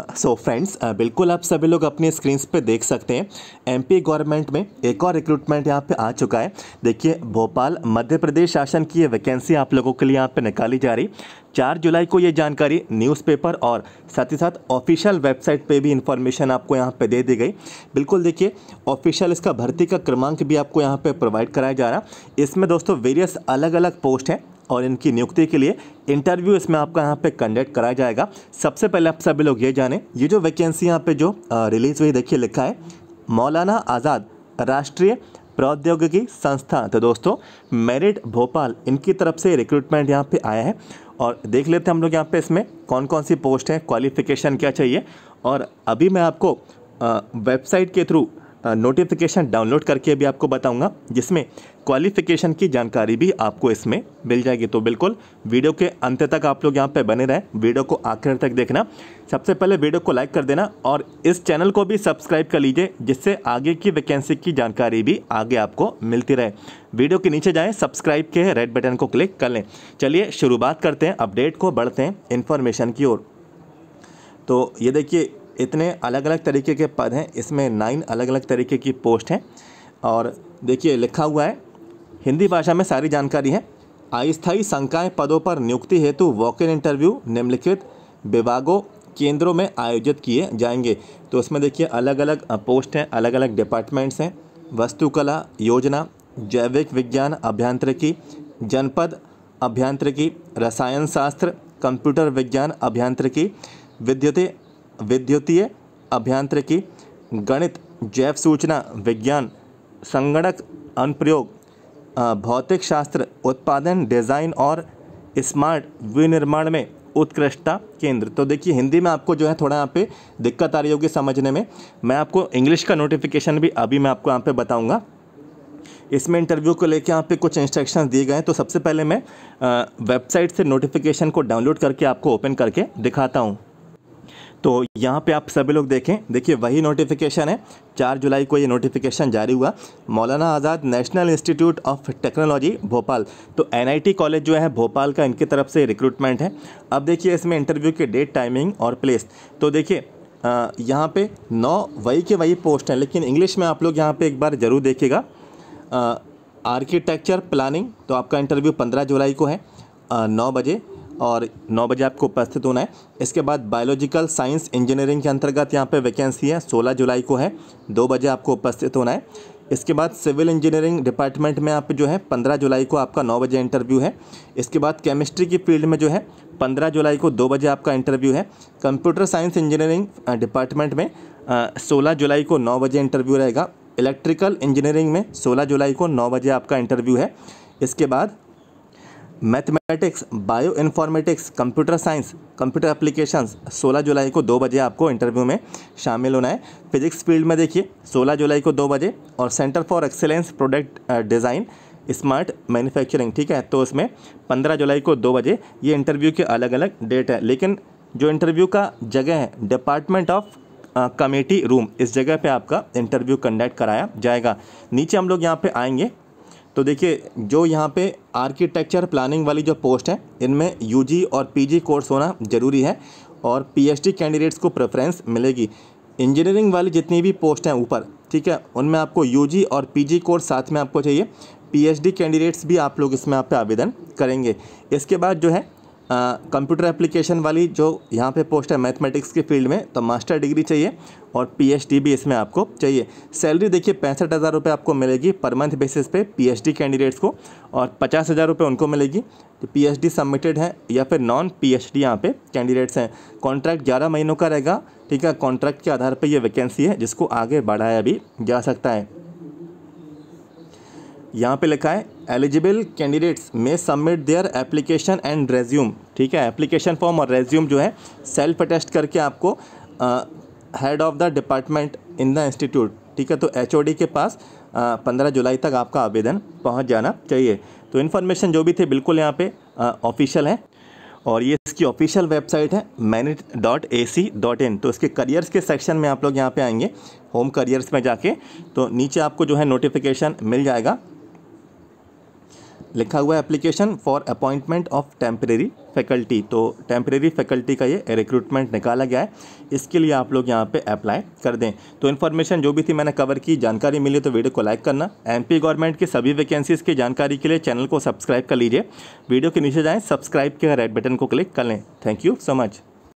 सो so friends uh, बिल्कुल आप सभी लोग अपने स्क्रीन्स पे देख सकते हैं एमपी गवर्नमेंट में एक और रिक्रूटमेंट यहाँ पे आ चुका है देखिए भोपाल मध्य प्रदेश शासन की ये वैकेंसी आप लोगों के लिए यहाँ पे निकाली जा रही चार जुलाई को ये जानकारी न्यूज़पेपर और साथ ही साथ ऑफिशियल वेबसाइट पे भी इन्फॉर्मेशन आपको यहाँ पे दे दी गई बिल्कुल देखिए ऑफिशियल इसका भर्ती का क्रमांक भी आपको यहाँ पे प्रोवाइड कराया जा रहा है इसमें दोस्तों वेरियस अलग अलग पोस्ट हैं और इनकी नियुक्ति के लिए इंटरव्यू इसमें आपका यहाँ पे कंडक्ट कराया जाएगा सबसे पहले आप सभी लोग ये जानें ये जो वैकेंसी यहाँ पे जो रिलीज़ हुई देखिए लिखा है मौलाना आज़ाद राष्ट्रीय प्रौद्योगिकी संस्था तो दोस्तों मेरिट भोपाल इनकी तरफ से रिक्रूटमेंट यहाँ पर आया है और देख लेते हैं हम लोग यहाँ पर इसमें कौन कौन सी पोस्ट है क्वालिफिकेशन क्या चाहिए और अभी मैं आपको वेबसाइट के थ्रू नोटिफिकेशन डाउनलोड करके भी आपको बताऊंगा जिसमें क्वालिफिकेशन की जानकारी भी आपको इसमें मिल जाएगी तो बिल्कुल वीडियो के अंत तक आप लोग यहाँ पे बने रहें वीडियो को आखिर तक देखना सबसे पहले वीडियो को लाइक कर देना और इस चैनल को भी सब्सक्राइब कर लीजिए जिससे आगे की वैकेंसी की जानकारी भी आगे आपको मिलती रहे वीडियो के नीचे जाएँ सब्सक्राइब के रेड बटन को क्लिक कर लें चलिए शुरुआत करते हैं अपडेट को बढ़ते हैं इन्फॉर्मेशन की ओर तो ये देखिए इतने अलग अलग तरीके के पद हैं इसमें नाइन अलग अलग तरीके की पोस्ट हैं और देखिए लिखा हुआ है हिंदी भाषा में सारी जानकारी है अस्थायी संकाय पदों पर नियुक्ति हेतु वॉक इन इंटरव्यू निम्नलिखित विभागों केंद्रों में आयोजित किए जाएंगे तो उसमें देखिए अलग अलग पोस्ट हैं अलग अलग डिपार्टमेंट्स हैं वस्तुकला योजना जैविक विज्ञान अभियांत्रिकी जनपद अभियांत्रिकी रसायन शास्त्र कंप्यूटर विज्ञान अभियांत्रिकी विद्युत विद्युतीय अभियांत्रिकी गणित जैव सूचना विज्ञान संगणक अनुप्रयोग भौतिक शास्त्र उत्पादन डिज़ाइन और स्मार्ट विनिर्माण में उत्कृष्टता केंद्र तो देखिए हिंदी में आपको जो है थोड़ा यहाँ पे दिक्कत आ रही होगी समझने में मैं आपको इंग्लिश का नोटिफिकेशन भी अभी मैं आपको यहाँ पे बताऊँगा इसमें इंटरव्यू को लेकर यहाँ पे कुछ इंस्ट्रक्शन दिए गए हैं तो सबसे पहले मैं वेबसाइट से नोटिफिकेशन को डाउनलोड करके आपको ओपन करके दिखाता हूँ तो यहाँ पे आप सभी लोग देखें देखिए वही नोटिफिकेशन है चार जुलाई को ये नोटिफिकेशन जारी हुआ Maulana Azad National Institute of Technology Bhopal तो एनआईटी कॉलेज जो है भोपाल का इनकी तरफ से रिक्रूटमेंट है अब देखिए इसमें इंटरव्यू के डेट टाइमिंग और प्लेस तो देखिए यहाँ पर नौ वही के वही पोस्ट हैं लेकिन इंग्लिश में आप लोग यहाँ पर एक बार ज़रूर देखिएगा आर्किटेक्चर प्लानिंग तो आपका इंटरव्यू पंद्रह जुलाई को है नौ बजे और नौ बजे आपको उपस्थित होना है इसके बाद बायोलॉजिकल साइंस इंजीनियरिंग के अंतर्गत यहाँ पे वैकेंसी है सोलह जुलाई को है दो बजे आपको उपस्थित होना है इसके बाद सिविल इंजीनियरिंग डिपार्टमेंट में आप जो है पंद्रह जुलाई को आपका नौ बजे इंटरव्यू है इसके बाद केमिस्ट्री की फील्ड में जो है पंद्रह जुलाई को दो बजे आपका इंटरव्यू है कंप्यूटर साइंस इंजीनियरिंग डिपार्टमेंट में सोलह जुलाई को नौ बजे इंटरव्यू रहेगा इलेक्ट्रिकल इंजीनियरिंग में सोलह जुलाई को नौ बजे आपका इंटरव्यू है इसके बाद mathematics bio informatics computer science computer applications 16 जुलाई को दो बजे आपको इंटरव्यू में शामिल होना है फिजिक्स फील्ड में देखिए 16 जुलाई को दो बजे और centre for excellence product design smart manufacturing ठीक है तो उसमें 15 जुलाई को दो बजे ये इंटरव्यू के अलग अलग डेट है लेकिन जो इंटरव्यू का जगह है डिपार्टमेंट ऑफ कमेटी रूम इस जगह पे आपका इंटरव्यू कंडक्ट कराया जाएगा नीचे हम लोग यहाँ पे आएंगे तो देखिए जो यहाँ पे आर्किटेक्चर प्लानिंग वाली जो पोस्ट है इनमें यूजी और पीजी कोर्स होना ज़रूरी है और पीएचडी कैंडिडेट्स को प्रेफरेंस मिलेगी इंजीनियरिंग वाली जितनी भी पोस्ट हैं ऊपर ठीक है उनमें आपको यूजी और पीजी कोर्स साथ में आपको चाहिए पीएचडी कैंडिडेट्स भी आप लोग इसमें आप पे आवेदन करेंगे इसके बाद जो है कंप्यूटर एप्लीकेशन वाली जो यहाँ पे पोस्ट है मैथमेटिक्स की फील्ड में तो मास्टर डिग्री चाहिए और पीएचडी भी इसमें आपको चाहिए सैलरी देखिए पैंसठ हज़ार रुपये आपको मिलेगी पर मंथ बेसिस पे पीएचडी कैंडिडेट्स को और पचास हज़ार रुपये उनको मिलेगी तो पीएचडी सबमिटेड है या फिर नॉन पी यहाँ पे कैंडिडेट्स हैं कॉन्ट्रैक्ट ग्यारह महीनों का रहेगा ठीक है कॉन्ट्रैक्ट के आधार पर यह वैकेंसी है जिसको आगे बढ़ाया भी जा सकता है यहाँ पे लिखा है एलिजिबल कैंडिडेट्स में submit their application and resume ठीक है एप्लीकेशन फॉर्म और रेज्यूम जो है सेल्फ अटेस्ट करके आपको head of the department in the institute ठीक है तो एच के पास पंद्रह जुलाई तक आपका आवेदन पहुँच जाना चाहिए तो इन्फॉर्मेशन जो भी थे बिल्कुल यहाँ पर ऑफिशियल है और ये इसकी ऑफिशियल वेबसाइट है MANIT dot A C dot in तो इसके करियर्स के सेक्शन में आप लोग यहाँ पे आएंगे होम करियर्स में जाके तो नीचे आपको जो है नोटिफिकेशन मिल जाएगा लिखा हुआ है application for appointment of temporary faculty तो टेम्परेरी फैकल्टी का ये रिक्रूटमेंट निकाला गया है इसके लिए आप लोग यहाँ पे अप्लाई कर दें तो इन्फॉर्मेशन जो भी थी मैंने कवर की जानकारी मिली तो वीडियो को लाइक करना एमपी गवर्नमेंट की सभी वैकेंसीज़ की जानकारी के लिए चैनल को सब्सक्राइब कर लीजिए वीडियो के नीचे जाएँ सब्सक्राइब के रेड बटन को क्लिक कर लें थैंक यू सो मच